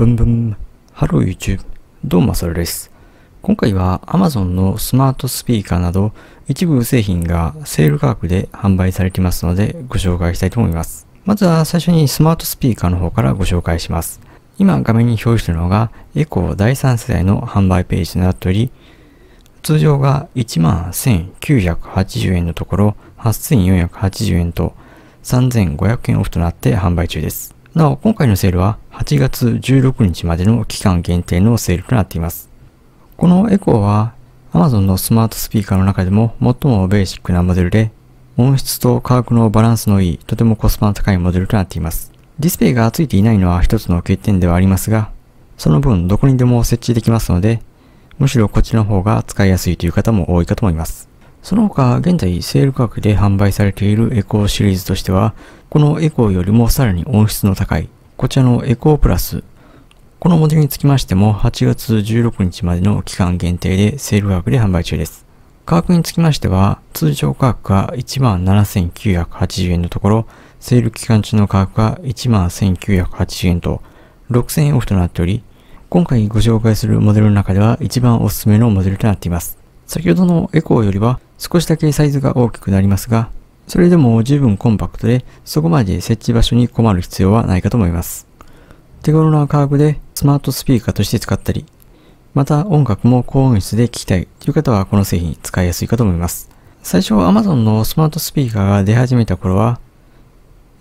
ブンブン。ハロー YouTube。どうも、それです。今回は Amazon のスマートスピーカーなど一部製品がセール価格で販売されていますのでご紹介したいと思います。まずは最初にスマートスピーカーの方からご紹介します。今画面に表示しているのがエコー第3世代の販売ページとなっており、通常が11,980円のところ8480円と3500円オフとなって販売中です。なお、今回のセールは8月16日までの期間限定のセールとなっています。このエコーは Amazon のスマートスピーカーの中でも最もベーシックなモデルで、音質と価格のバランスのいい、とてもコスパの高いモデルとなっています。ディスプレイが付いていないのは一つの欠点ではありますが、その分どこにでも設置できますので、むしろこっちの方が使いやすいという方も多いかと思います。その他、現在セール価格で販売されているエコーシリーズとしては、このエコーよりもさらに音質の高い、こちらのエコープラス。このモデルにつきましても、8月16日までの期間限定でセール価格で販売中です。価格につきましては、通常価格が17,980円のところ、セール期間中の価格が11,980円と、6000円オフとなっており、今回ご紹介するモデルの中では一番おすすめのモデルとなっています。先ほどのエコーよりは少しだけサイズが大きくなりますが、それでも十分コンパクトで、そこまで設置場所に困る必要はないかと思います。手頃な価格でスマートスピーカーとして使ったり、また音楽も高音質で聴きたいという方はこの製品使いやすいかと思います。最初 Amazon のスマートスピーカーが出始めた頃は、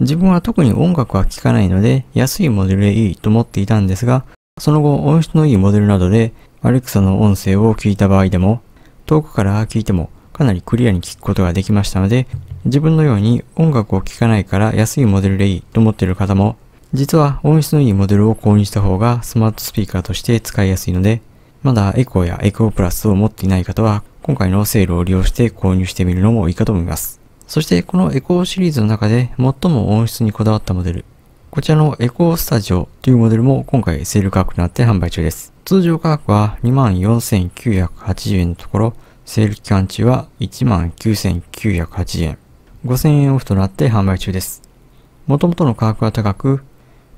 自分は特に音楽は聴かないので安いモデルでいいと思っていたんですが、その後音質のいいモデルなどで Alexa の音声を聞いた場合でも、遠くから聞いてもかなりクリアに聞くことができましたので、自分のように音楽を聴かないから安いモデルでいいと思っている方も、実は音質のいいモデルを購入した方がスマートスピーカーとして使いやすいので、まだエコーやエコープラスを持っていない方は、今回のセールを利用して購入してみるのもいいかと思います。そしてこのエコーシリーズの中で最も音質にこだわったモデル、こちらのエコースタジオというモデルも今回セール価格となって販売中です。通常価格は24,980円のところ、セール期間中は19,980円。5000円オフとなって販売中です。もともとの価格は高く、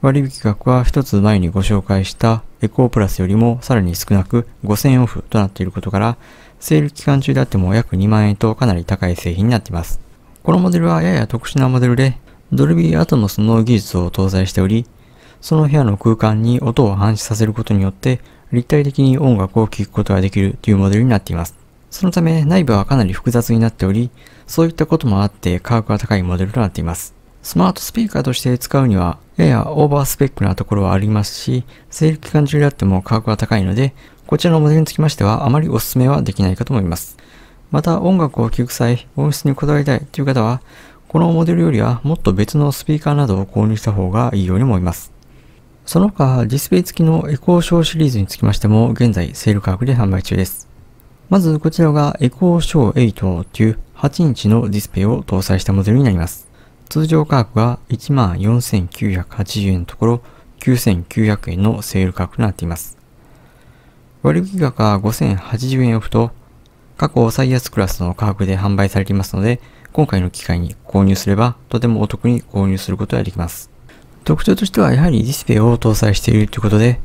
割引額は一つ前にご紹介したエコープラスよりもさらに少なく5000円オフとなっていることから、セール期間中であっても約2万円とかなり高い製品になっています。このモデルはやや特殊なモデルで、ドルビーアトモスの技術を搭載しており、その部屋の空間に音を反射させることによって、立体的に音楽を聴くことができるというモデルになっています。そのため内部はかなり複雑になっており、そういったこともあって価格が高いモデルとなっています。スマートスピーカーとして使うには、ややオーバースペックなところはありますし、セール期間中であっても価格が高いので、こちらのモデルにつきましてはあまりお勧めはできないかと思います。また音楽を聴く際、音質にこだわりたいという方は、このモデルよりはもっと別のスピーカーなどを購入した方がいいように思います。その他、ディスプレイ付きのエコーショーシリーズにつきましても、現在セール価格で販売中です。まずこちらが Echo Show 8という8インチのディスプレイを搭載したモデルになります。通常価格が14,980円のところ9,900円のセール価格となっています。割引額は5,080円オフと過去最安クラスの価格で販売されていますので今回の機会に購入すればとてもお得に購入することができます。特徴としてはやはりディスプレイを搭載しているということで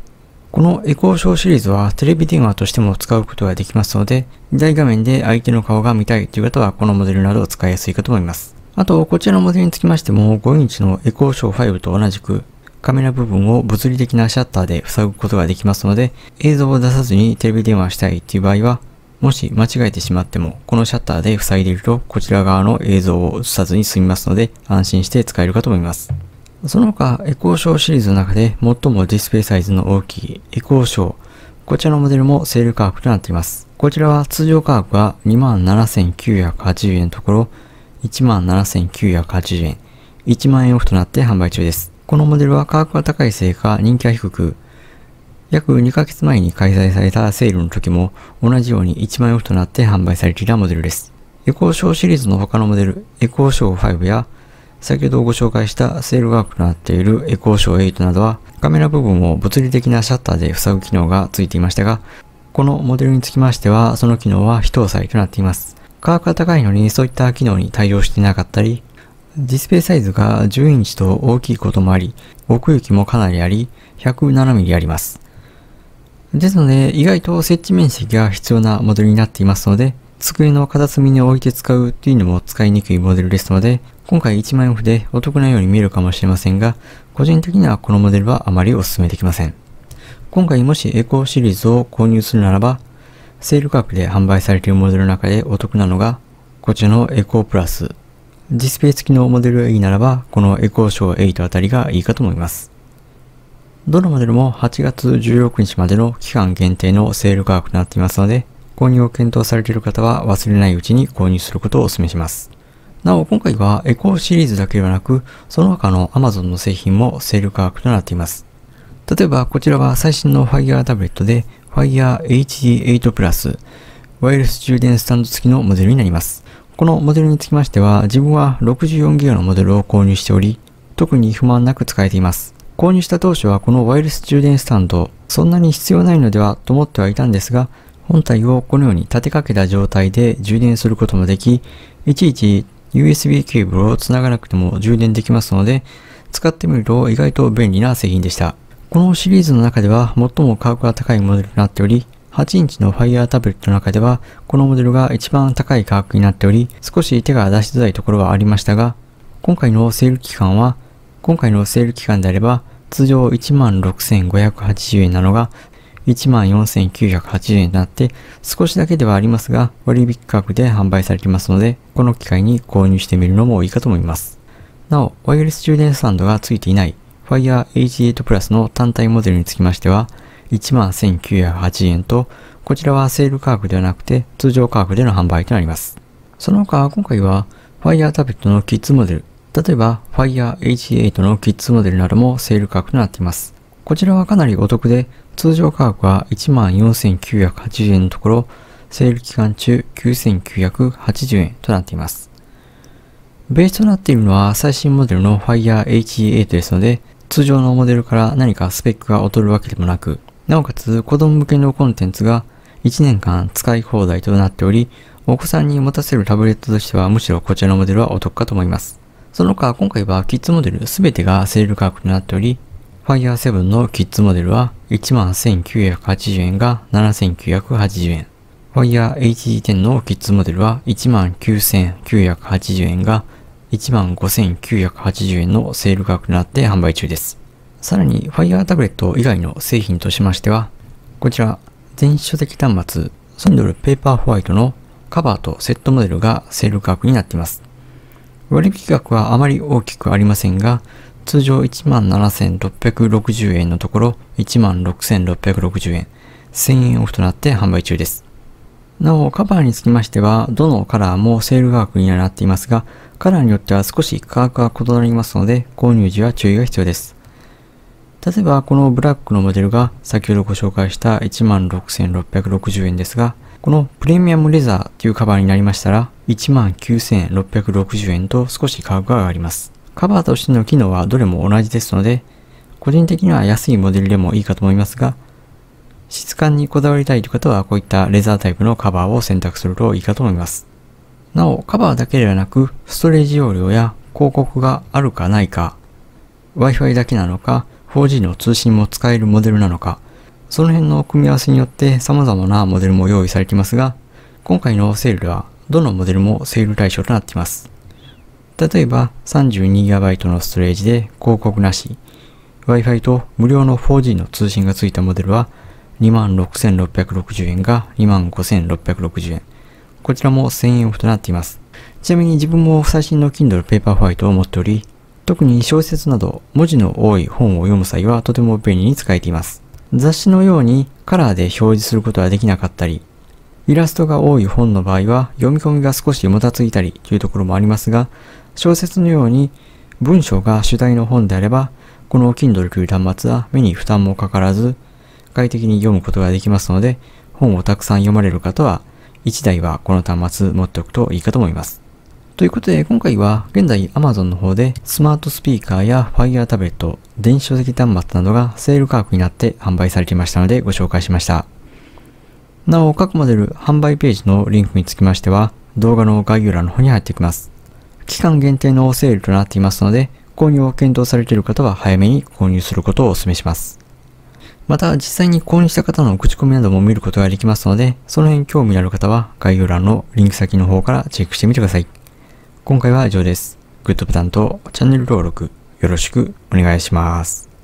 このエコーショーシリーズはテレビ電話としても使うことができますので、大画面で相手の顔が見たいという方はこのモデルなどを使いやすいかと思います。あと、こちらのモデルにつきましても5インチのエコーショー5と同じくカメラ部分を物理的なシャッターで塞ぐことができますので、映像を出さずにテレビ電話したいという場合は、もし間違えてしまっても、このシャッターで塞いでいると、こちら側の映像を映さずに済みますので、安心して使えるかと思います。その他、エコーショーシリーズの中で最もディスプレイサイズの大きいエコーショー。こちらのモデルもセール価格となっています。こちらは通常価格が27,980円のところ、17,980円、1万円オフとなって販売中です。このモデルは価格が高いせいか人気は低く、約2ヶ月前に開催されたセールの時も同じように1万円オフとなって販売されていたモデルです。エコーショーシリーズの他のモデル、エコーショー5や先ほどご紹介したセールワークとなっているエコーショー8などはカメラ部分を物理的なシャッターで塞ぐ機能がついていましたが、このモデルにつきましてはその機能は非搭載となっています。価格が高いのにそういった機能に対応していなかったり、ディスプレイサイズが10インチと大きいこともあり、奥行きもかなりあり、107mm あります。ですので、意外と設置面積が必要なモデルになっていますので、机の片隅に置いて使うっていうのも使いにくいモデルですので、今回1万円オフでお得なように見えるかもしれませんが、個人的にはこのモデルはあまりお勧めできません。今回もしエコーシリーズを購入するならば、セール価格で販売されているモデルの中でお得なのが、こちらのエコープラス。ディスプレイ付きのモデルがいいならば、このエコーショー8あたりがいいかと思います。どのモデルも8月16日までの期間限定のセール価格となっていますので、購入を検討されている方は忘れないうちに購入することをお勧めします。なお今回はエコーシリーズだけではなく、その他の Amazon の製品もセール価格となっています。例えばこちらは最新の Fire タブレットで Fire HD8 Plus ワイヤレス充電スタンド付きのモデルになります。このモデルにつきましては自分は 64GB のモデルを購入しており、特に不満なく使えています。購入した当初はこのワイヤレス充電スタンド、そんなに必要ないのではと思ってはいたんですが、本体をこのように立てかけた状態で充電することもでき、いちいち USB ケーブルを繋がなくても充電できますので、使ってみると意外と便利な製品でした。このシリーズの中では最も価格が高いモデルとなっており、8インチの Fire タブレットの中では、このモデルが一番高い価格になっており、少し手が出しづらいところはありましたが、今回のセール期間は、今回のセール期間であれば、通常16,580円なのが、14,980円となって少しだけではありますが割引価格で販売されていますのでこの機会に購入してみるのもいいかと思います。なお、ワイヤレス充電スタンドが付いていない Fire H8 Plus の単体モデルにつきましては11,980円とこちらはセール価格ではなくて通常価格での販売となります。その他今回は Fire タブットのキッズモデル例えば Fire H8 のキッズモデルなどもセール価格となっています。こちらはかなりお得で、通常価格は14,980円のところ、セール期間中9,980円となっています。ベースとなっているのは最新モデルの Fire HE8 ですので、通常のモデルから何かスペックが劣るわけでもなく、なおかつ子供向けのコンテンツが1年間使い放題となっており、お子さんに持たせるタブレットとしてはむしろこちらのモデルはお得かと思います。その他今回はキッズモデル全てがセール価格となっており、Fire 7のキッズモデルは1 1 9 8 0円が7,980円。Fire HD10 のキッズモデルは19,980円が15,980円のセール価格になって販売中です。さらに Fire タブレット以外の製品としましては、こちら、電子書籍端末、ソンドルペーパーホワイトのカバーとセットモデルがセール価格になっています。割引額はあまり大きくありませんが、通常17,660円のところ16,660円、1000円オフとなって販売中です。なお、カバーにつきましては、どのカラーもセール価格にはなっていますが、カラーによっては少し価格が異なりますので、購入時は注意が必要です。例えば、このブラックのモデルが先ほどご紹介した16,660円ですが、このプレミアムレザーというカバーになりましたら、19,660円と少し価格が上がります。カバーとしての機能はどれも同じですので、個人的には安いモデルでもいいかと思いますが、質感にこだわりたいという方はこういったレザータイプのカバーを選択するといいかと思います。なお、カバーだけではなく、ストレージ容量や広告があるかないか、Wi-Fi だけなのか、4G の通信も使えるモデルなのか、その辺の組み合わせによって様々なモデルも用意されていますが、今回のセールではどのモデルもセール対象となっています。例えば 32GB のストレージで広告なし、Wi-Fi と無料の 4G の通信がついたモデルは26,660円が25,660円。こちらも1000円オフとなっています。ちなみに自分も最新の Kindle Paperwhite を持っており、特に小説など文字の多い本を読む際はとても便利に使えています。雑誌のようにカラーで表示することはできなかったり、イラストが多い本の場合は読み込みが少しもたついたりというところもありますが、小説のように文章が主題の本であれば、この Kindle という端末は目に負担もかからず、快適に読むことができますので、本をたくさん読まれる方は、1台はこの端末持っておくといいかと思います。ということで、今回は現在 Amazon の方でスマートスピーカーや Fire タブレット、電子書籍端末などがセール価格になって販売されていましたのでご紹介しました。なお、各モデル販売ページのリンクにつきましては、動画の概要欄の方に入ってきます。期間限定のセールとなっていますので、購入を検討されている方は早めに購入することをお勧めします。また、実際に購入した方の口コミなども見ることができますので、その辺興味のある方は概要欄のリンク先の方からチェックしてみてください。今回は以上です。グッドボタンとチャンネル登録よろしくお願いします。